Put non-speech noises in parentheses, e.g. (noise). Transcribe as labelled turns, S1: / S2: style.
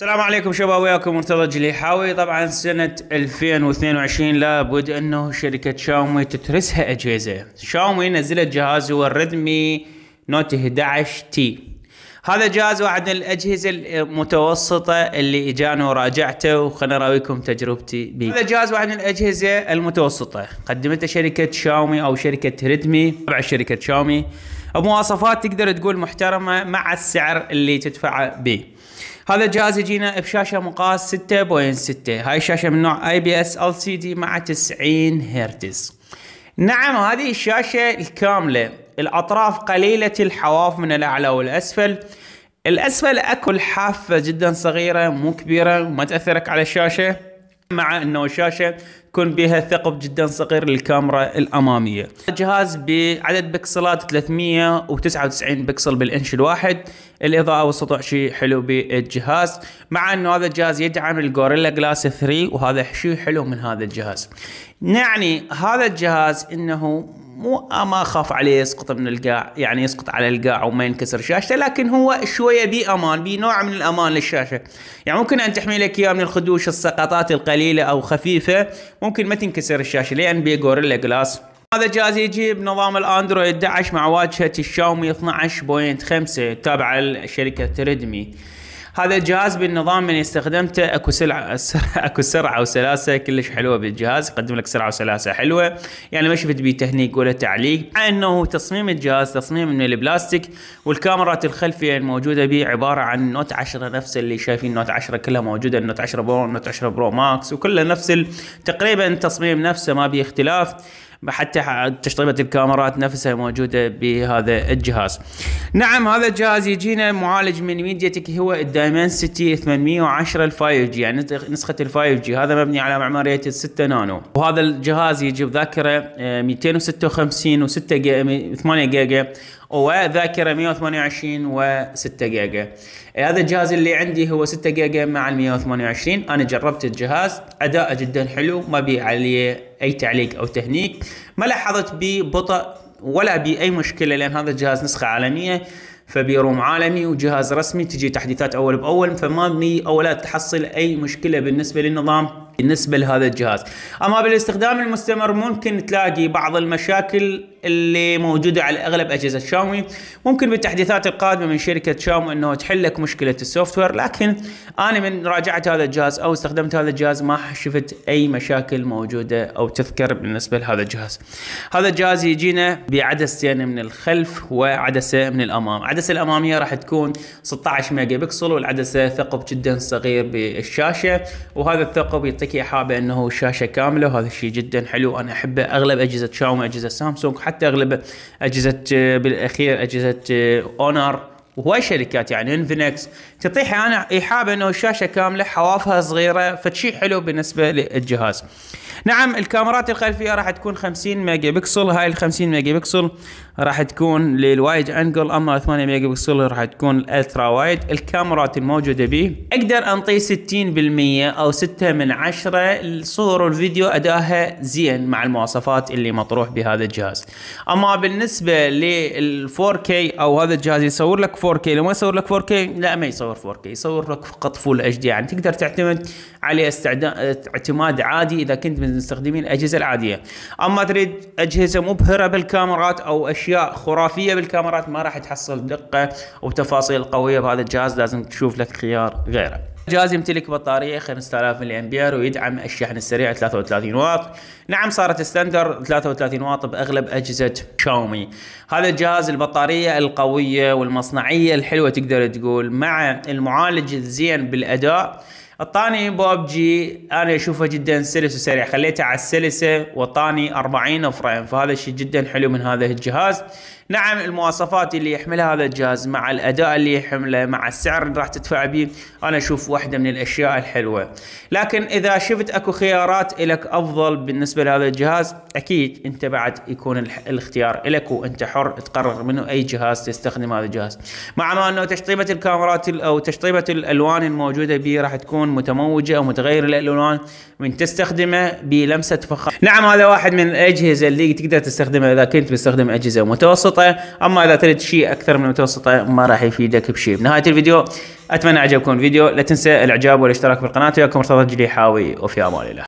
S1: السلام عليكم شباب وياكم مرتضى الجليحاوي طبعا سنة 2022 لابد انه شركة شاومي تترسها اجهزة شاومي نزلت جهاز هو الريدمي نوت 11 تي هذا جهاز واحد من الاجهزة المتوسطة اللي اجاني وراجعته وخلنا اراويكم تجربتي به هذا جهاز واحد من الاجهزة المتوسطة قدمته شركة شاومي او شركة ريدمي تبع شركة شاومي بمواصفات تقدر تقول محترمه مع السعر اللي تدفعه به هذا الجهاز يجينا بشاشه مقاس 6.6 هاي الشاشه من نوع اي بي اس ال سي دي مع 90 هرتز نعم هذه الشاشه الكامله الاطراف قليله الحواف من الاعلى والاسفل الاسفل اكو حافه جدا صغيره مو كبيره وما تاثرك على الشاشه مع انه الشاشه يكون بها ثقب جدا صغير للكاميرا الاماميه. الجهاز بعدد بكسلات 399 بكسل بالانش الواحد، الاضاءه والسطوع شيء حلو بالجهاز، مع انه هذا الجهاز يدعم الجوريلا جلاس 3 وهذا شيء حلو من هذا الجهاز. يعني هذا الجهاز انه مو آه، ما اخاف عليه يسقط من القاع يعني يسقط على القاع وما ينكسر شاشته لكن هو شويه بي امان بي نوع من الامان للشاشه يعني ممكن ان تحمي لك اياه من الخدوش السقطات القليله او خفيفه ممكن ما تنكسر الشاشه لان بي جوريلا جلاس هذا الجهاز يجي بنظام الاندرويد 11 مع واجهه الشاومي 12.5 تابعه لشركه ريدمي هذا الجهاز بالنظام اللي استخدمته اكو سلعه (laughs) اكو سرعه وسلاسه كلش حلوه بالجهاز يقدم لك سرعه وسلاسه حلوه يعني ما شفت بيه تهنيك ولا تعليق مع انه تصميم الجهاز تصميم من البلاستيك والكاميرات الخلفيه الموجوده به عباره عن نوت 10 نفس اللي شايفين نوت 10 كلها موجوده النوت 10 برو النوت 10 برو ماكس وكلها نفس تقريبا تصميم نفسه ما بيه اختلاف حتى تشطيبه الكاميرات نفسها موجوده بهذا الجهاز. نعم هذا الجهاز يجينا معالج من ميديتك هو الدايمنسيتي 810 5 جي يعني نسخه 5 جي هذا مبني على معماريه ال 6 نانو وهذا الجهاز يجي بذاكرة 256 و6 جيجا 8 جيجا وذاكره 128 و6 جيجا هذا الجهاز اللي عندي هو 6 جيجا مع ال 128 انا جربت الجهاز اداءه جدا حلو ما بي عليه أي تعليق أو تهنيك ما لاحظت ببطء ولا بأي مشكلة لأن هذا الجهاز نسخة عالمية فبيروم عالمي وجهاز رسمي تجي تحديثات أول بأول فما بي اولات تحصل أي مشكلة بالنسبة للنظام بالنسبة لهذا الجهاز أما بالاستخدام المستمر ممكن تلاقي بعض المشاكل اللي موجودة على أغلب أجهزة شاومي ممكن بالتحديثات القادمة من شركة شاومي أنه تحل لك مشكلة السوفت وير لكن أنا من راجعة هذا الجهاز أو استخدمت هذا الجهاز ما شفت أي مشاكل موجودة أو تذكر بالنسبة لهذا الجهاز هذا الجهاز يجينا بعدستين من الخلف وعدسة من الأمام عدسة الأمامية راح تكون 16 ميجا بكسل والعدسة ثقب جدا صغير بالشاشة وهذا الثقب يعطيك تكي حابه انه الشاشه كامله وهذا الشيء جدا حلو انا احبه اغلب اجهزه شاومي اجهزه سامسونج حتى اغلب اجهزه آه، بالاخير اجهزه آه، اونر وهواي شركات يعني انفينكس تطيح انا حابه انه الشاشه كامله حوافها صغيره فشيء حلو بالنسبه للجهاز. نعم الكاميرات الخلفيه راح تكون 50 ميجا بكسل هاي ال 50 ميجا بكسل راح تكون للوايد انجل اما 8 ميجا بكسل راح تكون الالترا وايد الكاميرات الموجوده به اقدر انطي 60% او 6 من 10 الصور والفيديو اداها زين مع المواصفات اللي مطروح بهذا الجهاز اما بالنسبه لل 4K او هذا الجهاز يصور لك 4K لو ما يصور لك 4K لا ما يصور 4K يصور لك فقط فول اتش دي يعني تقدر تعتمد عليه استعداد اعتماد عادي اذا كنت المستخدمين الاجهزه العاديه اما تريد اجهزه مبهره بالكاميرات او اشياء خرافيه بالكاميرات ما راح تحصل دقه وتفاصيل قويه بهذا الجهاز لازم تشوف لك خيار غيره الجهاز يمتلك بطارية 5000 ملي أمبير ويدعم الشحن السريع 33 واط نعم صارت ستاندر 33 واط بأغلب أجهزة شاومي هذا الجهاز البطارية القوية والمصنعية الحلوة تقدر تقول مع المعالج الزين بالأداء الطاني ببجي انا اشوفه جدا سلس وسريع خليته على السلسه وطاني 40 فريم فهذا الشيء جدا حلو من هذا الجهاز نعم المواصفات اللي يحملها هذا الجهاز مع الاداء اللي يحمله مع السعر اللي راح تدفع به انا اشوف واحده من الاشياء الحلوه لكن اذا شفت اكو خيارات لك افضل بالنسبه لهذا الجهاز اكيد انت بعد يكون الاختيار لك وانت حر تقرر منه اي جهاز تستخدم هذا الجهاز مع ما انه تشطيبه الكاميرات او تشطيبه الالوان الموجوده به راح تكون تكون متموجه او متغير للالوان من تستخدمه بلمسه فخار نعم هذا واحد من الاجهزه اللي تقدر تستخدمها اذا كنت بتستخدم اجهزه متوسطه اما اذا تريد شيء اكثر من متوسطه ما راح يفيدك بشيء بنهايه الفيديو اتمنى عجبكم الفيديو لا تنسى الاعجاب والاشتراك في القناه وياكم مرتضى الجليحاوي وفي امان الله